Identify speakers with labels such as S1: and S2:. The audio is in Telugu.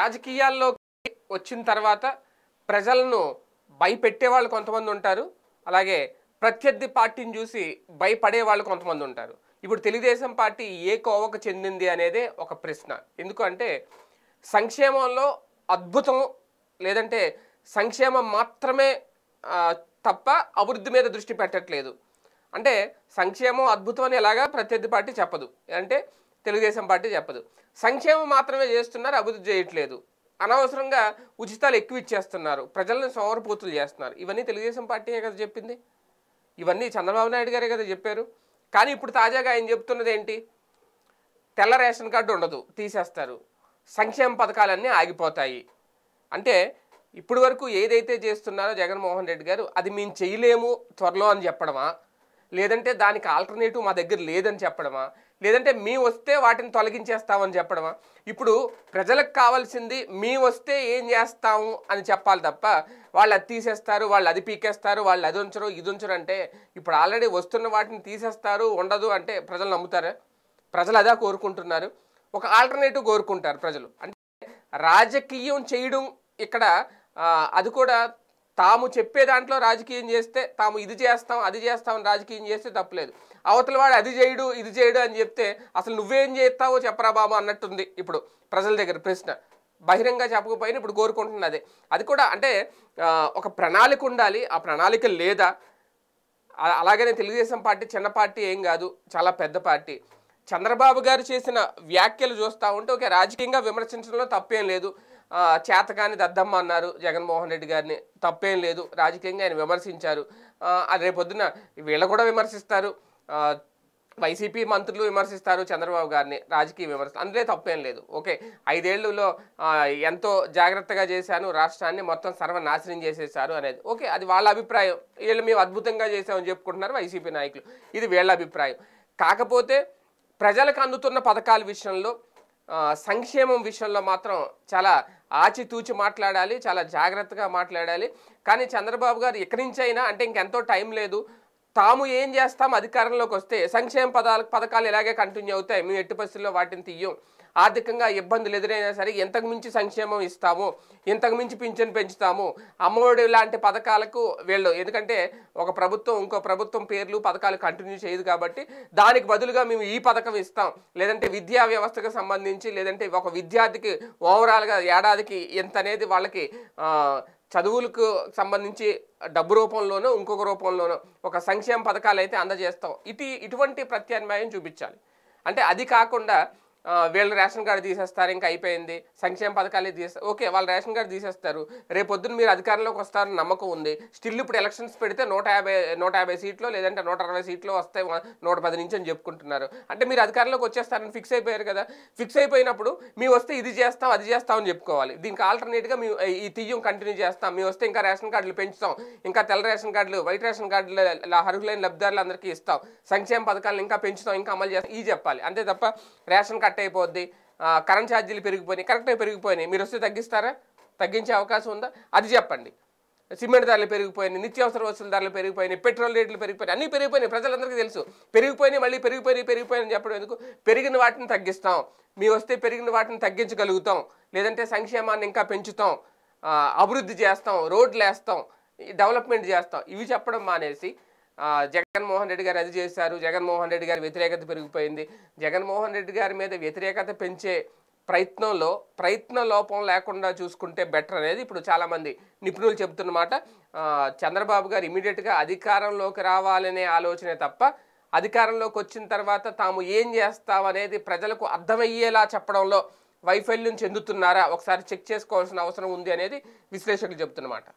S1: రాజకీయాల్లోకి వచ్చిన తర్వాత ప్రజలను భయపెట్టే వాళ్ళు కొంతమంది ఉంటారు అలాగే ప్రత్యర్థి పార్టీని చూసి భయపడే వాళ్ళు కొంతమంది ఉంటారు ఇప్పుడు తెలుగుదేశం పార్టీ ఏ కోవకు చెందింది అనేదే ఒక ప్రశ్న ఎందుకంటే సంక్షేమంలో అద్భుతం లేదంటే సంక్షేమం మాత్రమే తప్ప అభివృద్ధి మీద దృష్టి పెట్టట్లేదు అంటే సంక్షేమం అద్భుతం అని ఎలాగా ప్రత్యర్థి పార్టీ చెప్పదు అంటే తెలుగుదేశం పార్టీ చెప్పదు సంక్షేమం మాత్రమే చేస్తున్నారు అభివృద్ధి చేయట్లేదు అనవసరంగా ఉచితాలు ఎక్కువ ఇచ్చేస్తున్నారు ప్రజలను సోమరపోతులు చేస్తున్నారు ఇవన్నీ తెలుగుదేశం పార్టీయే కదా చెప్పింది ఇవన్నీ చంద్రబాబు నాయుడు గారే కదా చెప్పారు కానీ ఇప్పుడు తాజాగా ఆయన చెప్తున్నది ఏంటి తెల్ల రేషన్ కార్డు ఉండదు తీసేస్తారు సంక్షేమ పథకాలన్నీ ఆగిపోతాయి అంటే ఇప్పుడు వరకు ఏదైతే చేస్తున్నారో జగన్మోహన్ రెడ్డి గారు అది మేము చేయలేము త్వరలో అని చెప్పడమా లేదంటే దానికి ఆల్టర్నేటివ్ మా దగ్గర లేదని చెప్పడమా లేదంటే మీ వస్తే వాటిని తొలగించేస్తామని చెప్పడమా ఇప్పుడు ప్రజలకు కావాల్సింది మీ వస్తే ఏం చేస్తాము అని చెప్పాలి తప్ప వాళ్ళు అది తీసేస్తారు వాళ్ళు అది పీకేస్తారు వాళ్ళు అది ఉంచరు ఇది ఉంచరు అంటే ఇప్పుడు ఆల్రెడీ వస్తున్న వాటిని తీసేస్తారు ఉండదు అంటే ప్రజలు నమ్ముతారా ప్రజలు అదా కోరుకుంటున్నారు ఒక ఆల్టర్నేటివ్ కోరుకుంటారు ప్రజలు అంటే రాజకీయం చేయడం ఇక్కడ అది కూడా తాము చెప్పే దాంట్లో రాజకీయం చేస్తే తాము ఇది చేస్తాం అది చేస్తాం రాజకీయం చేస్తే తప్పలేదు అవతల వాడు అది చేయడు ఇది చేయడు అని చెప్తే అసలు నువ్వేం చేస్తావో చెప్పరా బాబు అన్నట్టుంది ఇప్పుడు ప్రజల దగ్గర ప్రశ్న బహిరంగ చెప్పకపోయినా ఇప్పుడు కోరుకుంటున్నది అది కూడా అంటే ఒక ప్రణాళిక ఉండాలి ఆ ప్రణాళిక లేదా అలాగనే తెలుగుదేశం పార్టీ చిన్న పార్టీ ఏం కాదు చాలా పెద్ద పార్టీ చంద్రబాబు గారు చేసిన వ్యాఖ్యలు చూస్తూ ఉంటే ఒక రాజకీయంగా విమర్శించడంలో తప్పేం లేదు చేతకాని దద్దమ్మ అన్నారు జగన్మోహన్ రెడ్డి గారిని తప్పేం లేదు రాజకీయంగా ఆయన విమర్శించారు రేపొద్దున వీళ్ళు కూడా విమర్శిస్తారు వైసీపీ మంత్రులు విమర్శిస్తారు చంద్రబాబు గారిని రాజకీయ విమర్శ అందులో తప్పేం లేదు ఓకే ఐదేళ్లలో ఎంతో జాగ్రత్తగా చేశాను రాష్ట్రాన్ని మొత్తం సర్వనాశనం చేసేసారు అనేది ఓకే అది వాళ్ళ అభిప్రాయం వీళ్ళు మేము అద్భుతంగా చేశామని చెప్పుకుంటున్నారు వైసీపీ నాయకులు ఇది వీళ్ళ అభిప్రాయం కాకపోతే ప్రజలకు అందుతున్న పథకాల విషయంలో సంక్షేమం విషయంలో మాత్రం చాలా ఆచితూచి మాట్లాడాలి చాలా జాగ్రత్తగా మాట్లాడాలి కానీ చంద్రబాబు గారు ఇక్కడి నుంచైనా అంటే ఇంకెంతో టైం లేదు తాము ఏం చేస్తాం అధికారంలోకి వస్తే సంక్షేమ పదాల పథకాలు ఇలాగే కంటిన్యూ అవుతాయి మేము ఎట్టి పరిస్థితుల్లో వాటిని తీయం ఆర్థికంగా ఇబ్బందులు ఎదురైనా సరే ఎంతకు మించి సంక్షేమం ఇస్తాము ఇంతకు మించి పింఛన్ పెంచుతాము అమ్మఒడి లాంటి పథకాలకు వెళ్ళు ఎందుకంటే ఒక ప్రభుత్వం ఇంకో ప్రభుత్వం పేర్లు పథకాలు కంటిన్యూ చేయదు కాబట్టి దానికి బదులుగా మేము ఈ పథకం ఇస్తాం లేదంటే విద్యా వ్యవస్థకు సంబంధించి లేదంటే ఒక విద్యార్థికి ఓవరాల్గా ఏడాదికి ఎంత అనేది వాళ్ళకి చదువులకు సంబంధించి డబ్బు రూపంలోనో ఇంకొక రూపంలోనో ఒక సంక్షేమ పథకాలు అయితే అందజేస్తాం ఇటు ఇటువంటి ప్రత్యామ్నాయం చూపించాలి అంటే అది కాకుండా వీళ్ళు రేషన్ కార్డు తీసేస్తారు ఇంకా అయిపోయింది సంక్షేమ పథకాలు తీసేస్తారు ఓకే వాళ్ళు రేషన్ కార్డు తీసేస్తారు రేపొద్దున మీరు అధికారంలోకి వస్తారని నమ్మకం ఉంది స్టిల్ ఇప్పుడు ఎలక్షన్స్ పెడితే నూట యాభై నూట యాభై సీట్లు లేదంటే నూట అరవై సీట్లు వస్తే నూట పది నుంచి అని చెప్పుకుంటున్నారు అంటే మీరు అధికారంలోకి వచ్చేస్తారని ఫిక్స్ అయిపోయారు కదా ఫిక్స్ అయిపోయినప్పుడు మీ వస్తే ఇది చేస్తాం అది చేస్తాం అని చెప్పుకోవాలి దీనికి ఆల్టర్నేట్గా మీ ఈ తీయం కంటిన్యూ చేస్తాం మీ వస్తే ఇంకా రేషన్ కార్డులు పెంచుతాం ఇంకా తెల్ల రేషన్ కార్డులు వైట్ రేషన్ కార్డులు అర్హులైన అందరికీ ఇస్తాం సంక్షేమ పథకాలను ఇంకా పెంచుతాం ఇంకా అమలు చేస్తాం ఈ చెప్పాలి అంతే తప్ప రేషన్ కార్డు కట్ అయిపోద్ది కరెంట్ ఛార్జీలు పెరిగిపోయినాయి కరెక్ట్గా పెరిగిపోయినాయి మీరు వస్తే తగ్గిస్తారా తగ్గించే అవకాశం ఉందా అది చెప్పండి సిమెంట్ ధరలు పెరిగిపోయినాయి నిత్యావసర వస్తువుల ధరలు పెరిగిపోయినాయి పెట్రోల్ రేట్లు పెరిగిపోయినాయి అన్నీ పెరిగిపోయినాయి ప్రజలందరికీ తెలుసు పెరిగిపోయినాయి మళ్ళీ పెరిగిపోయినాయి పెరిగిపోయినాయి చెప్పడం ఎందుకు పెరిగిన వాటిని తగ్గిస్తాం మీ వస్తే పెరిగిన వాటిని తగ్గించగలుగుతాం లేదంటే సంక్షేమాన్ని ఇంకా పెంచుతాం అభివృద్ధి చేస్తాం రోడ్లు వేస్తాం డెవలప్మెంట్ చేస్తాం ఇవి చెప్పడం మానేసి జగన్మోహన్ రెడ్డి గారు అది చేశారు జగన్మోహన్ రెడ్డి గారి వ్యతిరేకత పెరిగిపోయింది జగన్మోహన్ రెడ్డి గారి మీద వ్యతిరేకత పెంచే ప్రయత్నంలో ప్రయత్న లోపం లేకుండా చూసుకుంటే బెటర్ అనేది ఇప్పుడు చాలామంది నిపుణులు చెబుతున్నమాట చంద్రబాబు గారు ఇమీడియట్గా అధికారంలోకి రావాలనే ఆలోచనే తప్ప అధికారంలోకి వచ్చిన తర్వాత తాము ఏం చేస్తామనేది ప్రజలకు అర్థమయ్యేలా చెప్పడంలో వైఫల్యం చెందుతున్నారా ఒకసారి చెక్ చేసుకోవాల్సిన అవసరం ఉంది అనేది విశ్లేషకులు చెబుతున్నమాట